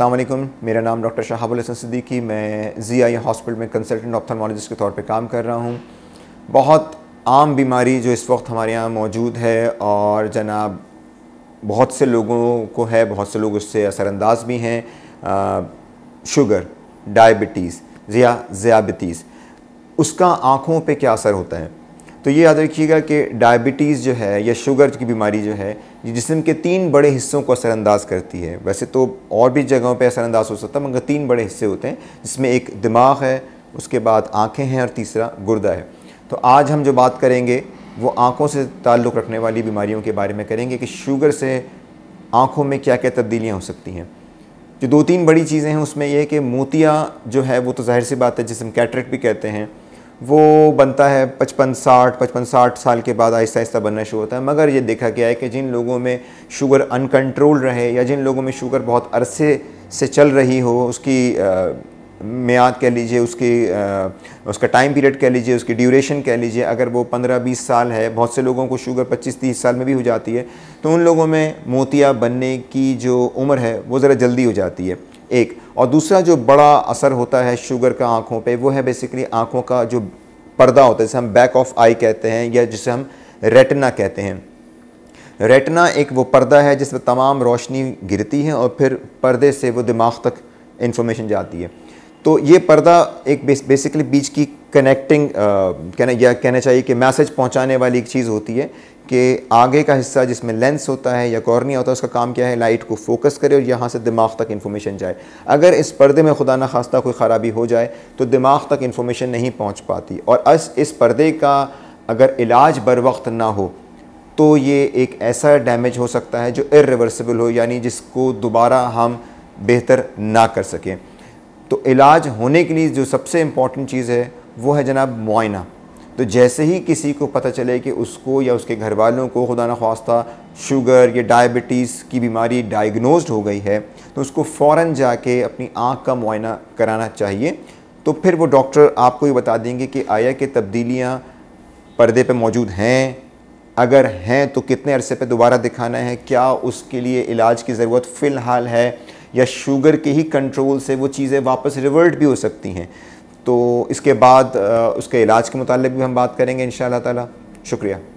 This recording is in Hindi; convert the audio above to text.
असलम मेरा नाम डॉक्टर शहाबुल हसन सिद्दीकी मैं जी आई हॉस्पिटल में कंसल्टेंट ऑप्थालमोलॉजिस्ट के तौर पे काम कर रहा हूँ बहुत आम बीमारी जो इस वक्त हमारे यहाँ मौजूद है और जनाब बहुत से लोगों को है बहुत से लोग उससे असरानंदाज भी हैं शुगर डायबिटीज़ या ज़्याबतीस उसका आँखों पर क्या असर होता है तो ये याद रखिएगा कि डायबिटीज़ जो है या शुगर की बीमारी जो है ये जिसम के तीन बड़े हिस्सों को असरानंदाज करती है वैसे तो और भी जगहों पे असरानंदाज हो सकता है मगर तीन बड़े हिस्से होते हैं जिसमें एक दिमाग है उसके बाद आँखें हैं और तीसरा गुर्दा है तो आज हम जो बात करेंगे वो आँखों से ताल्लुक़ रखने वाली बीमारियों के बारे में करेंगे कि शुगर से आँखों में क्या क्या तब्दीलियाँ हो सकती हैं जो दो तीन बड़ी चीज़ें हैं उसमें यह है कि मोतिया जो है वो तो जाहिर सी बात है जिसम कैटरेट भी कहते हैं वो बनता है पचपन साठ पचपन साठ साल के बाद आहिस्ता आहिस्ता बनना शुरू होता है मगर ये देखा गया है कि जिन लोगों में शुगर अनकंट्रोल रहे या जिन लोगों में शुगर बहुत अरसे से चल रही हो उसकी मैद कह लीजिए उसकी आ, उसका टाइम पीरियड कह लीजिए उसकी ड्यूरेशन कह लीजिए अगर वो 15-20 साल है बहुत से लोगों को शुगर 25-30 साल में भी हो जाती है तो उन लोगों में मोतिया बनने की जो उम्र है वो ज़रा जल्दी हो जाती है एक और दूसरा जो बड़ा असर होता है शुगर का आँखों पर वो है बेसिकली आँखों का जो पर्दा होता है जिसे हम बैक ऑफ आई कहते हैं या जिसे हम रेटना कहते हैं रेटना एक वो पर्दा है जिसमें तमाम रोशनी गिरती है और फिर पर्दे से वो दिमाग तक इन्फॉर्मेशन जाती है तो ये पर्दा एक बेस, बेसिकली बीच की कनेक्टिंग कहना या कहना चाहिए कि मैसेज पहुंचाने वाली एक चीज़ होती है कि आगे का हिस्सा जिसमें लेंस होता है या कॉर्निया होता है उसका काम क्या है लाइट को फोकस करे और यहाँ से दिमाग तक इन्फॉर्मेशन जाए अगर इस पर्दे में खुदा न खास्ता कोई ख़राबी हो जाए तो दिमाग तक इन्फॉर्मेशन नहीं पहुँच पाती और अस इस पर्दे का अगर इलाज बर वक्त ना हो तो ये एक ऐसा डैमेज हो सकता है जो इरिवर्सिबल हो यानी जिसको दोबारा हम बेहतर ना कर सकें तो इलाज होने के लिए जो सबसे इम्पॉर्टेंट चीज़ है वो है जनाब मुआयना तो जैसे ही किसी को पता चले कि उसको या उसके घर वालों को खुदा न खास्ता शुगर या डायबिटीज़ की बीमारी डायग्नोज हो गई है तो उसको फ़ौर जाके अपनी आँख का मुआयना कराना चाहिए तो फिर वो डॉक्टर आपको ये बता देंगे कि आया कि तब्दीलियाँ पर्दे पे मौजूद हैं अगर हैं तो कितने अरसे पे दोबारा दिखाना है क्या उसके लिए इलाज की ज़रूरत फ़िलहाल है या शुगर के ही कंट्रोल से वो चीज़ें वापस रिवर्ट भी हो सकती हैं तो इसके बाद उसके इलाज के मुतालिक भी हम बात करेंगे इन ताला शुक्रिया